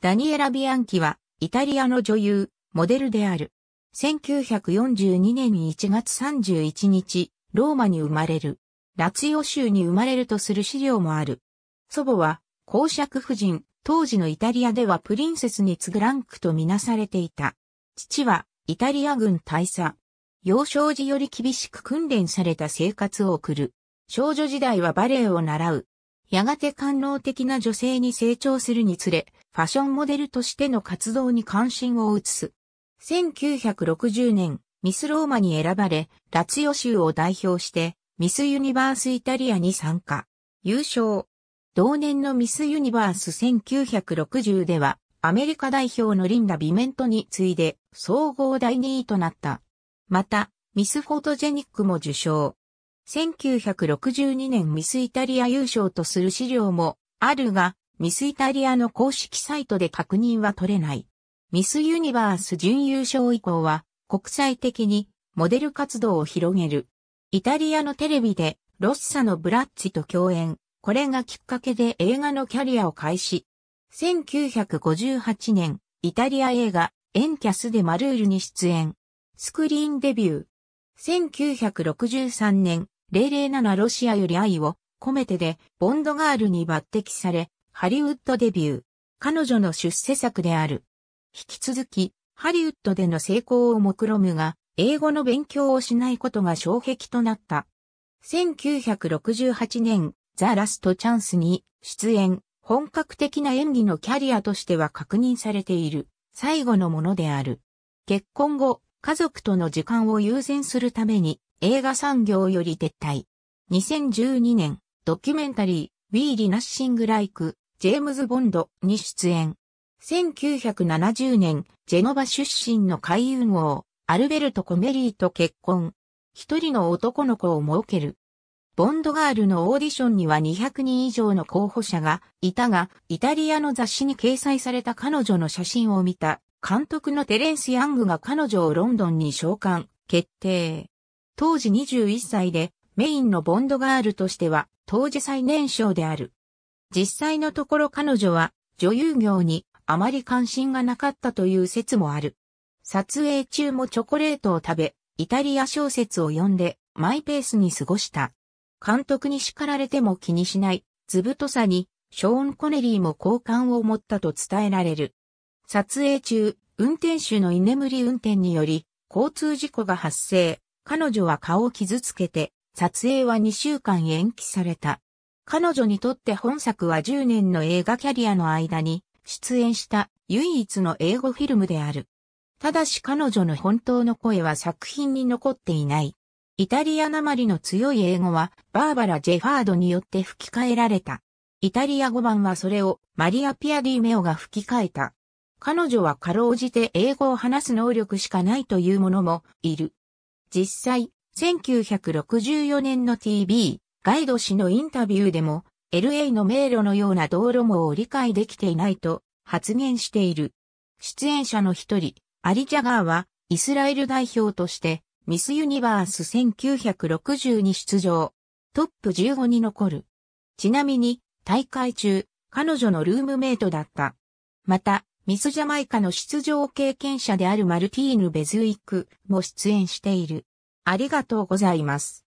ダニエラ・ビアンキは、イタリアの女優、モデルである。1942年1月31日、ローマに生まれる。ラツィオ州に生まれるとする資料もある。祖母は、公爵夫人、当時のイタリアではプリンセスに次ぐランクとみなされていた。父は、イタリア軍大佐。幼少時より厳しく訓練された生活を送る。少女時代はバレエを習う。やがて官能的な女性に成長するにつれ、ファッションモデルとしての活動に関心を移す。1960年、ミスローマに選ばれ、ラツヨ州を代表して、ミスユニバースイタリアに参加。優勝。同年のミスユニバース1960では、アメリカ代表のリンダ・ビメントに次いで、総合第2位となった。また、ミスフォトジェニックも受賞。1962年ミスイタリア優勝とする資料もあるが、ミスイタリアの公式サイトで確認は取れない。ミスユニバース準優勝以降は国際的にモデル活動を広げる。イタリアのテレビでロッサのブラッチと共演。これがきっかけで映画のキャリアを開始。1958年、イタリア映画エンキャスでマルールに出演。スクリーンデビュー。1963年、007ロシアより愛を込めてで、ボンドガールに抜擢され、ハリウッドデビュー。彼女の出世作である。引き続き、ハリウッドでの成功を目論むが、英語の勉強をしないことが障壁となった。1968年、ザ・ラスト・チャンスに出演、本格的な演技のキャリアとしては確認されている、最後のものである。結婚後、家族との時間を優先するために、映画産業より撤退。2012年、ドキュメンタリー、ウィーリナッシングライク、ジェームズ・ボンドに出演。1970年、ジェノバ出身の海運王、アルベルト・コメリーと結婚。一人の男の子を設ける。ボンドガールのオーディションには200人以上の候補者がいたが、イタリアの雑誌に掲載された彼女の写真を見た、監督のテレンス・ヤングが彼女をロンドンに召喚、決定。当時21歳で、メインのボンドガールとしては、当時最年少である。実際のところ彼女は、女優業にあまり関心がなかったという説もある。撮影中もチョコレートを食べ、イタリア小説を読んで、マイペースに過ごした。監督に叱られても気にしない、ずぶとさに、ショーン・コネリーも好感を持ったと伝えられる。撮影中、運転手の居眠り運転により、交通事故が発生。彼女は顔を傷つけて、撮影は2週間延期された。彼女にとって本作は10年の映画キャリアの間に出演した唯一の英語フィルムである。ただし彼女の本当の声は作品に残っていない。イタリアなまりの強い英語はバーバラ・ジェファードによって吹き替えられた。イタリア語版はそれをマリア・ピアディ・メオが吹き替えた。彼女はかろうじて英語を話す能力しかないというものもいる。実際、1964年の TV ガイド氏のインタビューでも LA の迷路のような道路網を理解できていないと発言している。出演者の一人、アリ・ジャガーはイスラエル代表としてミスユニバース1960に出場。トップ15に残る。ちなみに大会中、彼女のルームメイトだった。また、ミスジャマイカの出場経験者であるマルティーヌ・ベズウィックも出演している。ありがとうございます。